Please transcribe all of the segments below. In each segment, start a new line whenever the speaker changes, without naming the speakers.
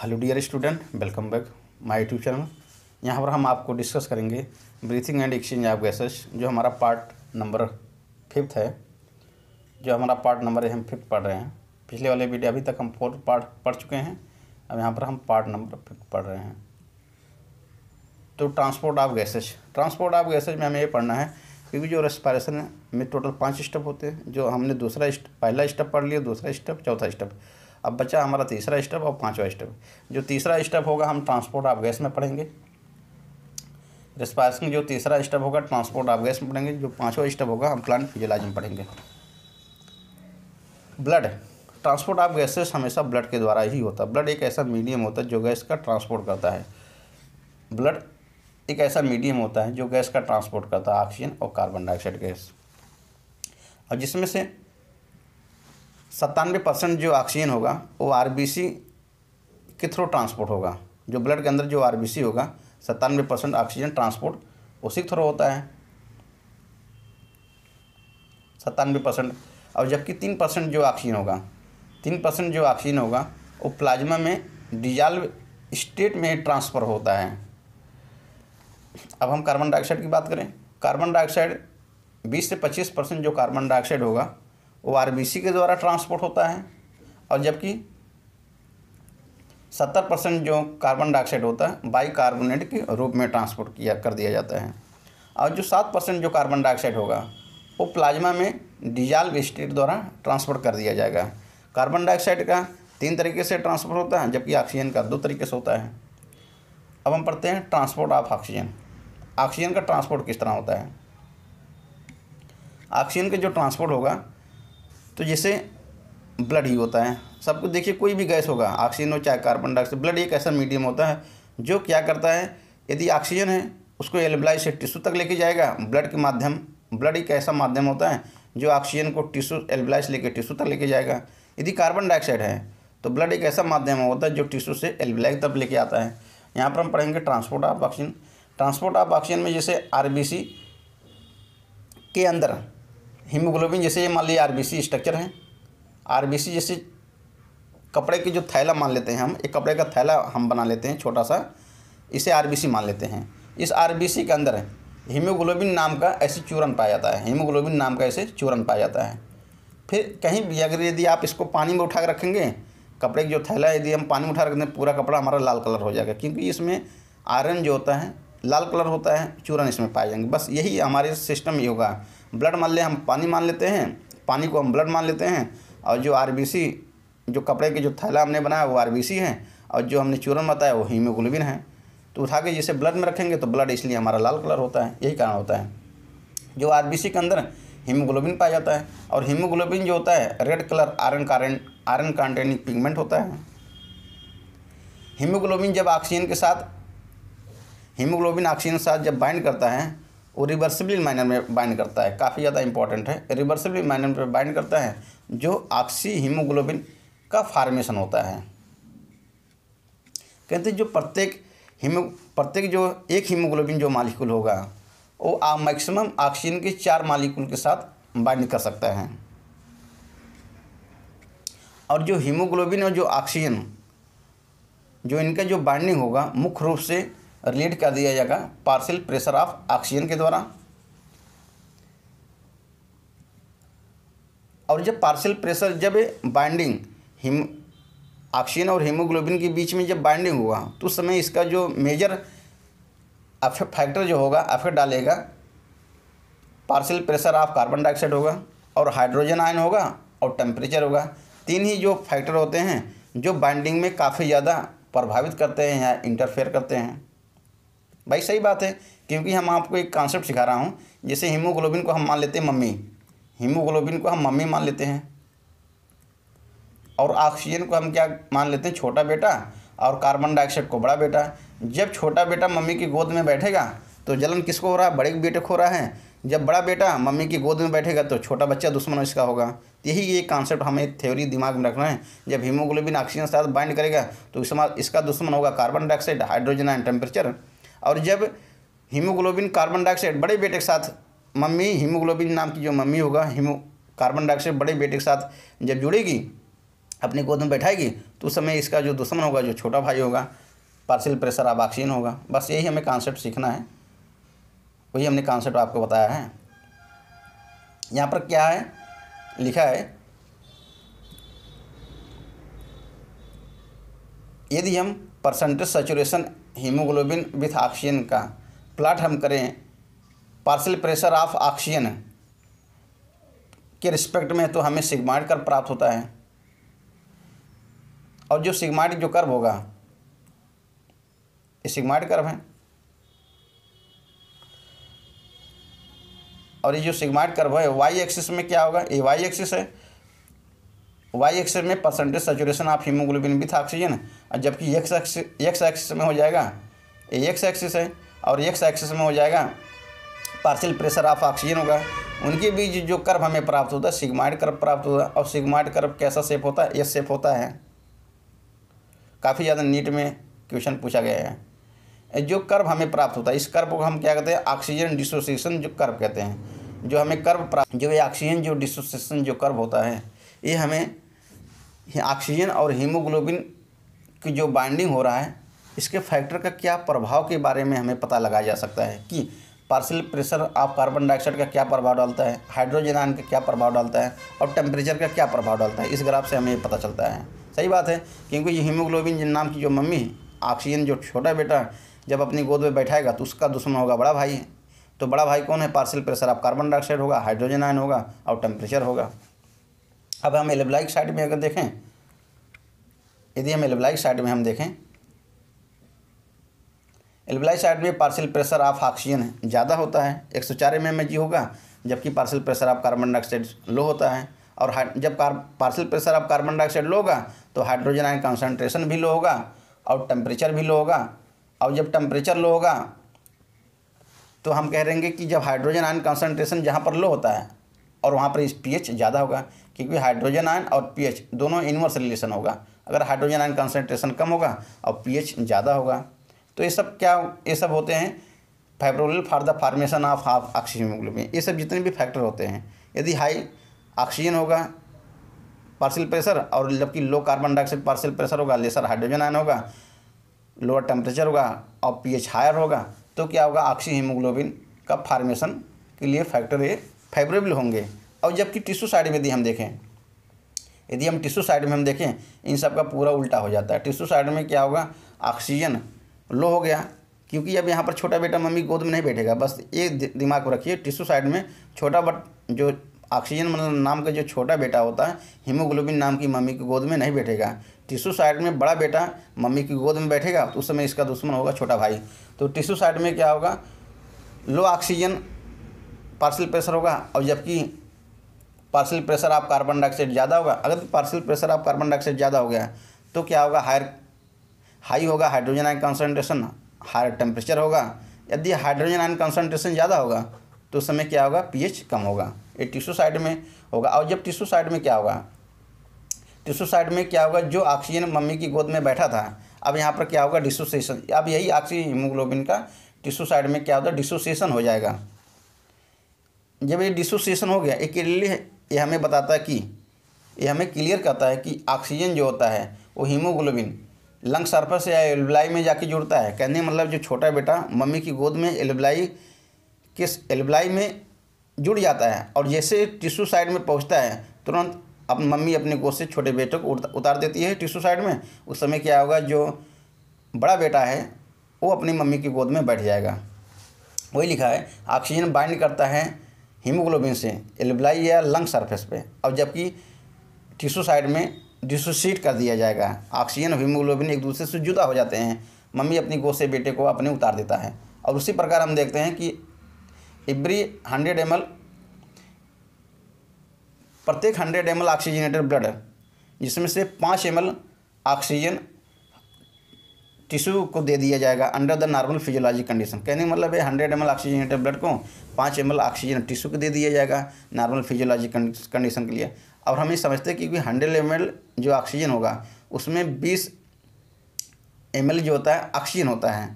hello dear student welcome back my YouTube channel यहाँ पर हम आपको डिस्कस करेंगे breathing and exchange of gases जो हमारा पार्ट नंबर फिफ्थ है जो हमारा पार्ट नंबर है हम फिफ्थ पढ़ रहे हैं पिछले वाले वीडियो अभी तक हम फोर्थ पार्ट पढ़ चुके हैं अब यहाँ पर हम पार्ट नंबर फिफ्थ पढ़ रहे हैं तो transport of gases transport of gases में हमें ये पढ़ना है क्योंकि जो रेस्पायरेशन में टोटल पाँच स्टेप होते हैं जो हमने दूसरा पहला स्टेप पढ़ लिया दूसरा स्टेप चौथा स्टेप अब बचा हमारा तीसरा स्टेप और पाँचवा स्टेप जो तीसरा स्टेप होगा हम ट्रांसपोर्ट ऑफ गैस में पढ़ेंगे रिस्पार्सिंग जो तीसरा स्टेप होगा ट्रांसपोर्ट ऑफ गैस में पढ़ेंगे जो पाँचवा स्टेप होगा हम प्लांट फिजलाइज में पढ़ेंगे ब्लड ट्रांसपोर्ट ऑफ गैसेस हमेशा ब्लड के द्वारा ही होता है ब्लड एक ऐसा मीडियम होता है जो गैस का ट्रांसपोर्ट करता है ब्लड एक ऐसा मीडियम होता है जो गैस का ट्रांसपोर्ट करता है ऑक्सीजन और कार्बन डाइऑक्साइड गैस और जिसमें से सत्तानवे परसेंट जो ऑक्सीजन होगा वो आर के थ्रू ट्रांसपोर्ट होगा जो ब्लड के अंदर जो आर होगा सत्तानवे परसेंट ऑक्सीजन ट्रांसपोर्ट उसी के थ्रू होता है सत्तानवे परसेंट और जबकि तीन परसेंट जो ऑक्सीजन होगा तीन परसेंट जो ऑक्सीजन होगा वो प्लाज्मा में डिजाल्व स्टेट में ट्रांसफ़र होता है अब हम कार्बन डाइऑक्साइड की बात करें कार्बन डाइऑक्साइड बीस से पच्चीस परसेंट जो कार्बन डाइऑक्साइड होगा वो आर के द्वारा ट्रांसपोर्ट होता है और जबकि सत्तर परसेंट जो कार्बन डाइऑक्साइड होता है बाई कार्बोनेट के रूप में ट्रांसपोर्ट किया कर दिया जाता है और जो सात परसेंट जो कार्बन डाइऑक्साइड होगा वो प्लाज्मा में डिजाल स्टेट द्वारा ट्रांसपोर्ट कर दिया जाएगा कार्बन डाइऑक्साइड का तीन तरीके से ट्रांसपोर्ट होता है जबकि ऑक्सीजन का दो तरीके से होता है अब हम पढ़ते हैं ट्रांसपोर्ट ऑफ ऑक्सीजन ऑक्सीजन का ट्रांसपोर्ट किस तरह होता है ऑक्सीजन का जो ट्रांसपोर्ट होगा तो जैसे ब्लड ही होता है सबको देखिए कोई भी गैस होगा ऑक्सीजन हो चाहे कार्बन डाइऑक्साइड ब्लड एक ऐसा मीडियम होता है जो क्या करता है यदि ऑक्सीजन है उसको एलिब्लाइज से टिश्यू तक लेके जाएगा ब्लड के माध्यम ब्लड एक ऐसा माध्यम होता है जो ऑक्सीजन को टिश्यू एलिब्लाइज लेके टिश्यू तक लेके जाएगा यदि कार्बन डाइऑक्साइड है तो ब्लड एक ऐसा माध्यम होता है जो टिश्यू से एलिब्लाइज तक लेके आता है यहाँ पर हम पढ़ेंगे transport of oxygen transport of oxygen में जैसे आर के अंदर हीमोग्लोबिन जैसे ये मान लीजिए आरबीसी स्ट्रक्चर बी आरबीसी जैसे कपड़े की जो थैला मान लेते हैं हम एक कपड़े का थैला हम बना लेते हैं छोटा सा इसे आरबीसी मान लेते हैं इस आरबीसी के अंदर हीमोग्लोबिन नाम का ऐसे चूरन पाया जाता है हीमोग्लोबिन नाम का ऐसे चूरन पाया जाता है फिर कहीं भी अगर यदि आप इसको पानी में उठा कर रखेंगे कपड़े की जो थैला यदि हम पानी में उठा रखते हैं पूरा कपड़ा हमारा लाल कलर हो जाएगा क्योंकि इसमें आयरन जो होता है लाल कलर होता है चूरन इसमें पाए जाएंगे बस यही हमारे सिस्टम ही होगा ब्लड मान ले हम पानी मान लेते हैं पानी को हम ब्लड मान लेते हैं और जो आर जो कपड़े के जो थैला हमने बनाया वो आर है और जो हमने चूरन बताया वो हीमोग्लोबिन है तो उठा के जिसे ब्लड में रखेंगे तो ब्लड इसलिए हमारा लाल कलर होता है यही कारण होता है जो आर के अंदर हीमोग्लोबिन पाया जाता है और हीमोग्लोबिन जो होता है रेड कलर आयरन कारण आयरन कॉन्टेनिंग पिगमेंट होता है हीमोग्लोबिन जब ऑक्सीजन के साथ हीमोग्लोबिन ऑक्सीजन के साथ जब बाइंड करता है वो रिवर्सिबली माइनर में बाइंड करता है काफ़ी ज़्यादा इंपॉर्टेंट है रिवर्सिबली माइनर में बाइंड करता है जो ऑक्सी हीमोग्लोबिन का फार्मेशन होता है कहते हैं जो प्रत्येक हीमो प्रत्येक जो एक हीमोग्लोबिन जो मालिक्यूल होगा वो मैक्सिमम ऑक्सीजन के चार मालिक्यूल के साथ बाइंड कर सकता है और जो हीमोग्लोबिन और जो ऑक्सीजन जो इनका जो बाइंडिंग होगा मुख्य रूप से रिलीड कर दिया जाएगा पार्सल प्रेशर ऑफ ऑक्सीजन के द्वारा और जब पार्सल प्रेशर जब बाइंडिंग हिम ऑक्सीजन और हीमोग्लोबिन के बीच में जब बाइंडिंग हुआ तो उस समय इसका जो मेजर फैक्टर जो होगा अफेक्ट डालेगा partial pressure of carbon dioxide होगा और हाइड्रोजन आयन होगा और टेम्परेचर होगा तीन ही जो फैक्टर होते हैं जो बाइंडिंग में काफ़ी ज़्यादा प्रभावित करते हैं या इंटरफेयर करते हैं भाई सही बात है क्योंकि हम आपको एक कॉन्सेप्ट सिखा रहा हूँ जैसे हीमोग्लोबिन को हम मान लेते हैं मम्मी हीमोग्लोबिन को हम मम्मी मान लेते हैं और ऑक्सीजन को हम क्या मान लेते हैं छोटा बेटा और कार्बन डाइऑक्साइड को बड़ा बेटा जब छोटा बेटा मम्मी की गोद में बैठेगा तो जलन किसको हो रहा है बड़े बेटे को हो रहा है जब बड़ा बेटा मम्मी की गोद में बैठेगा तो छोटा बच्चा दुश्मन इसका होगा यही एक कॉन्सेप्ट हमें थ्योरी दिमाग में रखना है जब हीमोग्लोबिन ऑक्सीजन साथ बाइंड करेगा तो इसका दुश्मन होगा carbon dioxide hydrogen and temperature और जब हीमोग्लोबिन कार्बन डाइऑक्साइड बड़े बेटे के साथ मम्मी हीमोग्लोबिन नाम की जो मम्मी होगा हीमो कार्बन डाइऑक्साइड बड़े बेटे के साथ जब जुड़ेगी अपनी गोद में बैठाएगी तो उस समय इसका जो दुश्मन होगा जो छोटा भाई होगा पार्सल प्रेशर ऑक्सीजन होगा बस यही हमें कॉन्सेप्ट सीखना है वही हमने कॉन्सेप्ट आपको बताया है यहाँ पर क्या है लिखा है यदि हम percentage saturation haemoglobin with oxygen का प्लाट हम करें पार्सल प्रेशर ऑफ ऑक्सीजन के रिस्पेक्ट में तो हमें सिग्माइड कर्व प्राप्त होता है और जो सिग्माइड जो कर्व होगा ये सिग्माइड कर्व है और ये जो सिग्माइड कर्व है वाई एक्सिस में क्या होगा ये वाई एक्सिस है वाई एक्सेस में percentage saturation of haemoglobin with oxygen और जबकि एक्स एक्स एक्स एक्सिस में हो जाएगा एक्स एक्सिस है और एक्स एक्सिस में हो जाएगा पार्शियल प्रेशर ऑफ ऑक्सीजन होगा उनके बीच जो कर्व हमें प्राप्त होता है सिग्माइड कर्व प्राप्त होता है और सिग्माइड कर्व कैसा सेप होता है एस सेप होता है काफ़ी ज़्यादा नीट में क्वेश्चन पूछा गया है जो कर्व हमें प्राप्त होता है इस कर्व को हम क्या कहते हैं ऑक्सीजन डिसोसिएशन जो कर्व कहते हैं जो हमें कर्व प्राप्त जो ये ऑक्सीजन जो डिसोसिएशन जो कर्व होता है ये हमें ऑक्सीजन और हीमोग्लोबिन की जो बाइंडिंग हो रहा है इसके फैक्टर का क्या प्रभाव के बारे में हमें पता लगाया जा सकता है कि partial pressure of carbon dioxide का क्या प्रभाव डालता है हाइड्रोजन आयन का क्या प्रभाव डालता है और टेम्परेचर का क्या प्रभाव डालता है इस ग्राफ से हमें ये पता चलता है सही बात है क्योंकि ये हीमोग्लोबिन जिन नाम की जो मम्मी ऑक्सीजन जो छोटा बेटा जब अपनी गोद में बैठाएगा तो उसका दुश्मन होगा बड़ा भाई है तो बड़ा भाई कौन है partial pressure of carbon dioxide होगा हाइड्रोजन आयन होगा और टेम्परेचर होगा अब हम एलेब्लाइक साइड में अगर देखें यदि हम एलेब्लाइक साइड में हम देखें एलेब्लाइक साइड में पार्सल प्रेशर ऑफ ऑक्सीजन ज़्यादा होता है एक सौ चार एम mm एम जी होगा जबकि partial pressure of carbon dioxide low होता है और जब कार partial pressure of carbon dioxide low होगा तो हाइड्रोजन आयन कॉन्सेंट्रेशन भी लो होगा और टेम्परेचर भी लो होगा और जब टेम्परेचर लो होगा तो हम कह रहे हैं कि जब हाइड्रोजन आयन कॉन्सेंट्रेशन जहाँ पर लो होता है और वहाँ पर इस पीएच ज़्यादा होगा क्योंकि हाइड्रोजन आयन और पीएच दोनों इनवर्स रिलेशन होगा अगर हाइड्रोजन आयन कंसनट्रेशन कम होगा और पीएच ज़्यादा होगा तो ये सब क्या ये सब होते हैं favourable for the formation of half oxygen ये सब जितने भी फैक्टर होते हैं यदि हाई ऑक्सीजन होगा पार्सल प्रेशर और जबकि low carbon dioxide partial pressure होगा लेसर हाइड्रोजन आयन होगा लोअर टेम्परेचर होगा और पीएच हायर होगा तो क्या होगा ऑक्सी हीमोग्लोबिन का फार्मेशन के लिए फैक्टर ये फेवरेबल होंगे और जबकि टिश्यू साइड में यदि हम देखें यदि हम टिश्यू साइड में हम देखें इन सब का पूरा उल्टा हो जाता है टिश्यू साइड में क्या होगा ऑक्सीजन लो हो गया क्योंकि अब यहाँ पर छोटा बेटा मम्मी गोद में नहीं बैठेगा बस ये दिमाग को रखिए टिश्यू साइड में छोटा बट जो ऑक्सीजन मतलब नाम का जो छोटा बेटा होता है हीमोग्लोबिन नाम की मम्मी की गोद में नहीं बैठेगा टिश्यू साइड में बड़ा बेटा मम्मी की गोद में बैठेगा तो उस समय इसका दुश्मन होगा छोटा भाई तो टिश्यू साइड में क्या होगा लो ऑक्सीजन पार्सल प्रेशर होगा और जबकि partial pressure of carbon dioxide ज़्यादा होगा अगर partial pressure of carbon dioxide ज़्यादा हो गया तो क्या होगा हायर हाई होगा hydrogen ion concentration higher temperature होगा यदि हाइड्रोजन आयन कंसनट्रेशन ज़्यादा होगा तो उस समय क्या होगा पीएच कम होगा ये टिश्यू साइड में होगा और जब टिश्यू साइड में क्या होगा टिश्यू साइड में क्या होगा जो ऑक्सीजन मम्मी की गोद में बैठा था अब यहाँ पर क्या होगा डिसोसिएशन अब यही ऑक्सीजन हीमोग्लोबिन का टिश्यू साइड में क्या होगा डिसोसिएशन हो जाएगा जब ये डिसोसिएशन हो गया एक ये हमें बताता है कि ये हमें क्लियर करता है कि ऑक्सीजन जो होता है वो हीमोग्लोबिन लंग सर्फस या एल्बलाई में जाके जुड़ता है कहने मतलब जो छोटा बेटा मम्मी की गोद में एल्बलाई किस एल्बलाई में जुड़ जाता है और जैसे टिश्यू साइड में पहुंचता है तुरंत अब मम्मी अपने गोद से छोटे बेटे को उतार देती है टिश्यू साइड में उस समय क्या होगा जो बड़ा बेटा है वो अपनी मम्मी की गोद में बैठ जाएगा वही लिखा है ऑक्सीजन बाइंड करता है हीमोग्लोबिन से एलिब्लाई या लंग सरफेस पे अब जबकि टिशू साइड में डिसोसिएट कर दिया जाएगा ऑक्सीजन और हीमोग्लोबिन एक दूसरे से जुदा हो जाते हैं मम्मी अपनी गोद से बेटे को अपने उतार देता है और उसी प्रकार हम देखते हैं कि एवरी हंड्रेड एम प्रत्येक हंड्रेड एम ऑक्सीजनेटेड ब्लड जिसमें से पाँच एम ऑक्सीजन टिश्यू को दे दिया जाएगा under the normal physiology condition कहने का मतलब है hundred M L oxygenated blood को पाँच एम एल ऑक्सीजन टिश्यू को दे दिया जाएगा नॉर्मल फिजियोलॉजी कंडीशन के लिए और हम ये समझते हैं कि हंड्रेड एम जो ऑक्सीजन होगा उसमें बीस एम जो होता है ऑक्सीजन होता है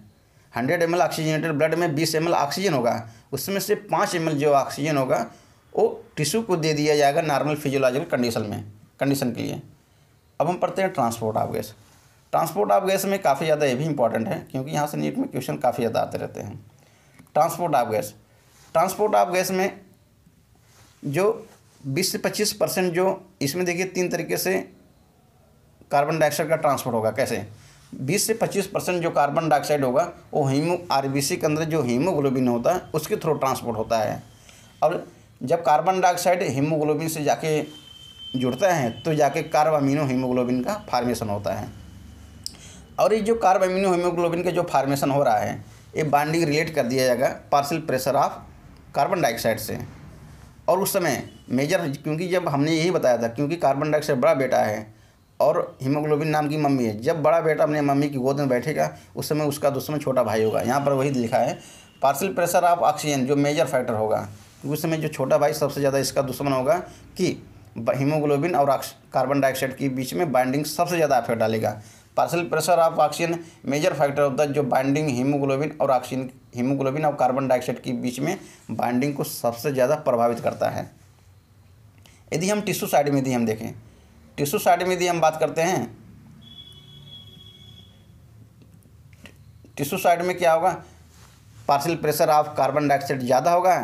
hundred M L oxygenated blood में बीस एम ऑक्सीजन होगा उसमें से पाँच एम जो ऑक्सीजन होगा वो टिश्यू को दे दिया जाएगा नॉर्मल फिजियोलॉजिकल कंडीशन में कंडीशन के लिए अब हम पढ़ते हैं transport of gas transport of gas में काफ़ी ज़्यादा ये भी इंपॉर्टेंट है क्योंकि यहाँ से नीट में क्वेश्चन काफ़ी ज़्यादा आते रहते हैं transport of gas transport of gas में जो 20 से 25 परसेंट जो इसमें देखिए तीन तरीके से कार्बन डाइऑक्साइड का ट्रांसपोर्ट होगा कैसे 20 से 25 परसेंट जो कार्बन डाइऑक्साइड होगा वो हीमो आर के अंदर जो हीमोग्लोबिन होता है उसके थ्रू ट्रांसपोर्ट होता है और जब कार्बन डाइऑक्साइड हीमोग्लोबिन से जाके जुड़ता है तो जाके कार्बामिनो हीमोग्लोबिन का फार्मेशन होता है और ये जो कार्बामिनो हेमोग्लोबिन का जो फार्मेशन हो रहा है ये बाइंडिंग रिलेट कर दिया जाएगा partial pressure of carbon dioxide से और उस समय मेजर क्योंकि जब हमने यही बताया था क्योंकि कार्बन डाइऑक्साइड बड़ा बेटा है और हीमोग्लोबिन नाम की मम्मी है जब बड़ा बेटा अपने मम्मी की गोद में बैठेगा उस समय उसका दुश्मन छोटा भाई होगा यहाँ पर वही लिखा है पार्सल प्रेशर ऑफ ऑक्सीजन जो मेजर फैक्टर होगा क्योंकि उस समय जो छोटा भाई सबसे ज़्यादा इसका दुश्मन होगा कि हीमोग्लोबिन और कार्बन डाइऑक्साइड के बीच में बाइंडिंग सबसे ज़्यादा अफेक्ट डालेगा partial pressure of oxygen major factor होता है जो बाइंडिंग हीमोग्लोबिन और ऑक्सीजन हीमोग्लोबिन और कार्बन डाइऑक्साइड के बीच में बाइंडिंग को सबसे ज़्यादा प्रभावित करता है यदि हम टिश्यू साइड में यदि हम देखें टिश्यू साइड में यदि हम बात करते हैं टिश्यू साइड में क्या होगा partial pressure of carbon dioxide ज़्यादा होगा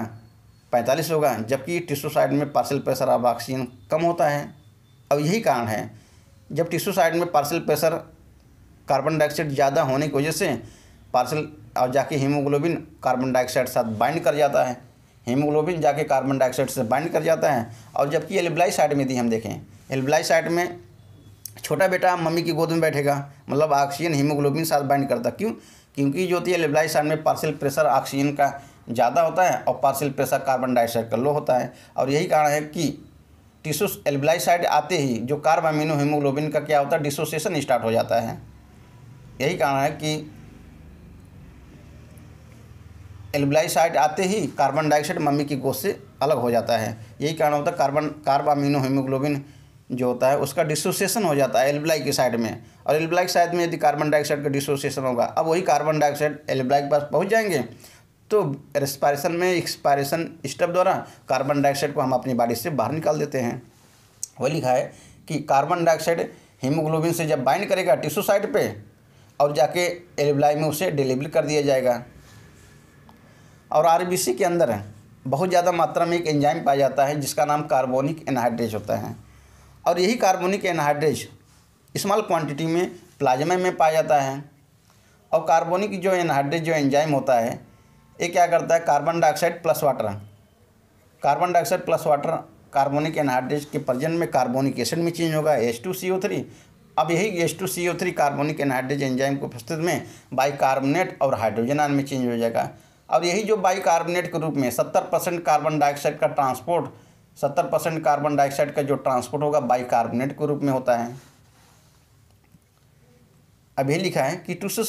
पैंतालीस होगा जबकि टिश्यू साइड में पार्सल प्रेशर ऑफ ऑक्सीजन कम होता है अब यही कारण है जब टिश्यू साइड में पार्सल प्रेशर कार्बन डाइऑक्साइड ज़्यादा होने की वजह से पार्सल और जाके हीमोग्लोबिन कार्बन डाइऑक्साइड के साथ बाइंड कर जाता है हीमोग्लोबिन जाके कार्बन डाइऑक्साइड से बाइंड कर जाता है और जबकि एल्बलाई साइड में यदि हम देखें एल्बलाई साइड में छोटा बेटा मम्मी की गोद में बैठेगा मतलब ऑक्सीजन हीमोग्लोबिन साथ बाइंड करता क्यों क्योंकि जो होती है एल्ब्लाइसाइड साइड में पार्सल प्रेशर ऑक्सीजन का ज़्यादा होता है और पार्सल प्रेशर कार्बन डाइऑक्साइड का लो होता है और यही कारण है कि टिशूस एल्बलाई साइड आते ही जो कार्बामिनो हीमोग्लोबिन का क्या होता है डिसोसिएशन स्टार्ट हो जाता है यही कारण है कि एल्बलाइसाइड आते ही कार्बन डाइऑक्साइड मम्मी की गोद से अलग हो जाता है यही कारण होता है कार्बन कार्बामिनो हीमोग्लोबिन जो होता है उसका डिसोसिएशन हो जाता है एल्बलाई की साइड में और एल्बलाई साइड में यदि कार्बन डाइऑक्साइड का डिसोसिएशन होगा अब वही कार्बन डाइऑक्साइड एल्बलाई के पास पहुँच जाएंगे तो रेस्पायरेशन में एक्सपायरेशन स्टेप द्वारा कार्बन डाइऑक्साइड को हम अपनी बॉडी से बाहर निकाल देते हैं वही लिखा है कि कार्बन डाइऑक्साइड हीमोग्लोबिन से जब बाइंड करेगा टिश्यू साइड पर और जाके एलिब्लाई में उसे डिलीवर कर दिया जाएगा और आर के अंदर बहुत ज़्यादा मात्रा में एक एंजाइम पाया जाता है जिसका नाम कार्बोनिक एनहाइड्रेज होता है और यही कार्बोनिक एनहाइड्रेज स्मॉल क्वांटिटी में प्लाज्मा में पाया जाता है और कार्बोनिक जो एनहाइड्रेज जो एंजाइम होता है ये क्या करता है carbon dioxide plus water carbon dioxide plus water carbonic anhydrase के प्रजेंट में कार्बोनिक एसिड में चेंज होगा H two C O three अब यही S two C O three carbonic anhydrase enzyme को उपस्थिति में बाइकार्बोनेट और हाइड्रोजन आन में चेंज हो जाएगा और यही जो बाइकार्बोनेट के रूप में सत्तर परसेंट कार्बन डाइऑक्साइड का ट्रांसपोर्ट सत्तर परसेंट कार्बन डाइऑक्साइड का जो ट्रांसपोर्ट होगा बाइकार्बोनेट के रूप में होता है अब यही लिखा है कि टिशू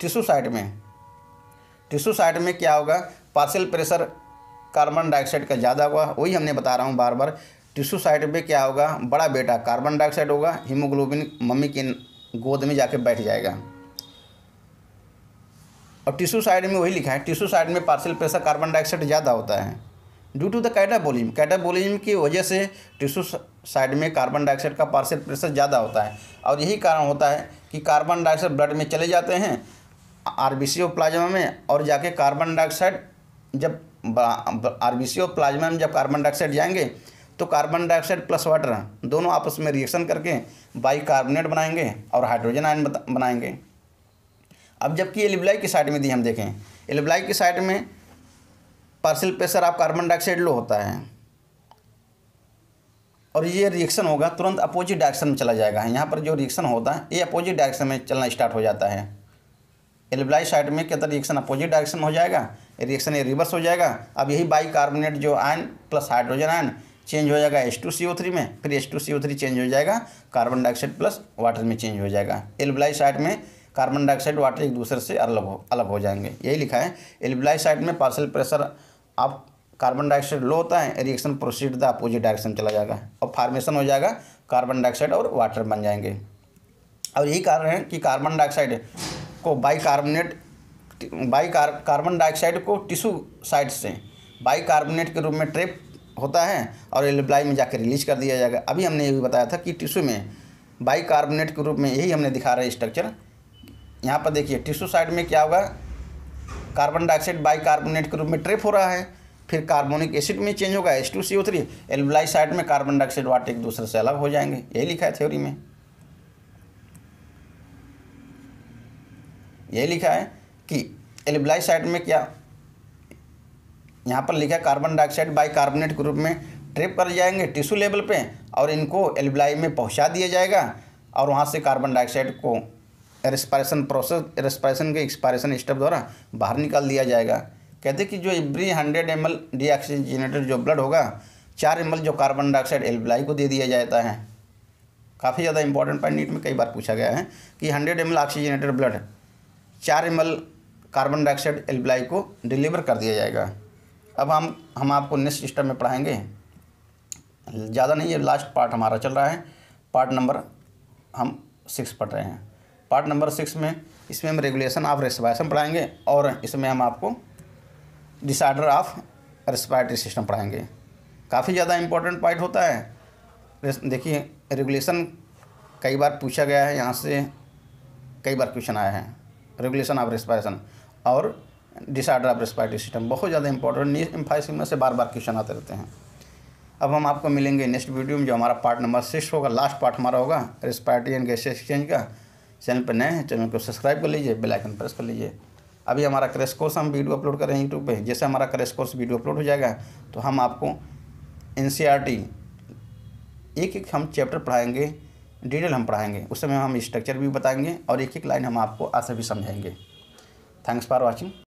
टिशू साइड में टिशू साइड में क्या होगा पार्सल प्रेशर कार्बन डाइऑक्साइड का ज़्यादा हुआ वही हमने बता रहा हूँ बार बार टिश्यू साइड पे क्या होगा बड़ा बेटा कार्बन डाइऑक्साइड होगा हीमोग्लोबिन मम्मी के गोद में जाके बैठ जाएगा और टिश्यू साइड में वही लिखा है टिश्यू साइड में पार्सल प्रेशर कार्बन डाइऑक्साइड ज़्यादा होता है due to the catabolism catabolism की वजह से टिश्यू साइड में कार्बन डाइऑक्साइड का पार्सल प्रेशर ज़्यादा होता है और यही कारण होता है कि कार्बन डाइऑक्साइड ब्लड में चले जाते हैं आर बी प्लाज्मा में और जाके कार्बन डाइऑक्साइड जब आर बी प्लाज्मा में जब कार्बन डाइऑक्साइड जाएंगे तो कार्बन डाइऑक्साइड प्लस वाटर दोनों आपस में रिएक्शन करके बाई कार्बोनेट बनाएंगे और हाइड्रोजन आयन बनाएंगे अब जबकि एलिब्लाई की साइड में दी हम देखें एलिब्लाई की साइड में partial pressure of carbon dioxide low होता है और ये रिएक्शन होगा तुरंत अपोजिट डायरेक्शन में चला जाएगा यहाँ पर जो रिएक्शन होता है ये अपोजिट डायरेक्शन में चलना स्टार्ट हो जाता है एलिब्लाई साइड में क्या रिएक्शन अपोजिट डायरेक्शन हो जाएगा रिएक्शन ये रिवर्स हो जाएगा अब यही बाई कार्बोनेट जो ion plus hydrogen ion change हो जाएगा H two C O three में फिर H two C O three change हो जाएगा कार्बन डाइऑक्साइड प्लस वाटर में चेंज हो जाएगा एल्ब्लाइसाइड में कार्बन डाइऑक्साइड वाटर एक दूसरे से अलग हो अलग हो जाएंगे यही लिखा है एल्ब्लाइसाइड में partial pressure of carbon dioxide low होता है reaction proceed the opposite direction चला जाएगा और फार्मेशन हो जाएगा कार्बन डाइऑक्साइड और वाटर बन जाएंगे और यही कारण है कि कार्बन डाइऑक्साइड को बाई कार्बोनेट बाई कार्बन डाइऑक्साइड को टिश्यू साइड से बाई कार्बोनेट के रूप में ट्रेप होता है और एल्ब्लाई में जाकर रिलीज कर दिया जाएगा अभी हमने ये भी बताया था कि टिश्यू में बाइकार्बोनेट के रूप में यही हमने दिखा रहे स्ट्रक्चर यहाँ पर देखिए टिश्यू साइड में क्या होगा कार्बन डाइऑक्साइड बाइकार्बोनेट के रूप में ट्रिप हो रहा है फिर कार्बोनिक एसिड में चेंज होगा S two C O three एल्बलाई साइड में कार्बन डाइऑक्साइड वाटर एक दूसरे से अलग हो जाएंगे यही लिखा है थ्योरी में यही लिखा है कि एल्बलाई साइड में क्या यहाँ पर लिखा carbon dioxide bicarbonate group में ट्रिप कर जाएंगे टिश्यू लेवल पे और इनको एल्बलाई में पहुँचा दिया जाएगा और वहाँ से कार्बन डाइऑक्साइड को रेस्पायरेशन प्रोसेस रेस्पायरेशन के एक्सपायरेशन स्टेप द्वारा बाहर निकाल दिया जाएगा कहते कि जो every hundred M L deoxygenated जो ब्लड होगा चार एम जो कार्बन डाइऑक्साइड एल्बलाई को दे दिया जाता है काफ़ी ज़्यादा इंपॉर्टेंट पॉइंट नीट में कई बार पूछा गया है कि हंड्रेड एम ऑक्सीजनेटेड ब्लड चार एम कार्बन डाइऑक्साइड एल्बलाई को डिलीवर कर दिया जाएगा अब हम हम आपको नेक्स्ट सिस्टम में पढ़ाएंगे ज़्यादा नहीं ये लास्ट पार्ट हमारा चल रहा है पार्ट नंबर हम सिक्स पढ़ रहे हैं पार्ट नंबर सिक्स में इसमें हम रेगुलेशन ऑफ रेस्पायसन पढ़ाएंगे और इसमें हम आपको डिसऑर्डर ऑफ रेस्पायरेटरी सिस्टम पढ़ाएंगे काफ़ी ज़्यादा इंपॉर्टेंट पॉइंट होता है देखिए रेगुलेशन कई बार पूछा गया है यहाँ से कई बार क्वेश्चन आया है रेगुलेशन ऑफ रेस्पायसन और डिसऑर्डर ऑफ रेस्पायरेटरी सिस्टम बहुत ज़्यादा इंपॉर्टेंट इम्फाइसिंग में से बार बार क्वेश्चन आते रहते हैं अब हम आपको मिलेंगे नेक्स्ट वीडियो में जो हमारा पार्ट नंबर सिक्स होगा लास्ट पार्ट हमारा होगा रेस्पायरेटरी एंड गैस एक्सचेंज का चैनल पर नए हैं चैनल को सब्सक्राइब कर लीजिए बेल आइकन प्रेस कर लीजिए अभी हमारा क्रैश कोर्स हम वीडियो अपलोड कर रहे हैं यूट्यूब पर जैसे हमारा क्रैश कोर्स वीडियो अपलोड हो जाएगा तो हम आपको एन e एक एक हम चैप्टर पढ़ाएंगे डिटेल हम पढ़ाएंगे उस समय हम स्ट्रक्चर भी बताएंगे और एक एक लाइन हम आपको आज भी समझाएंगे थैंक्स फॉर वॉचिंग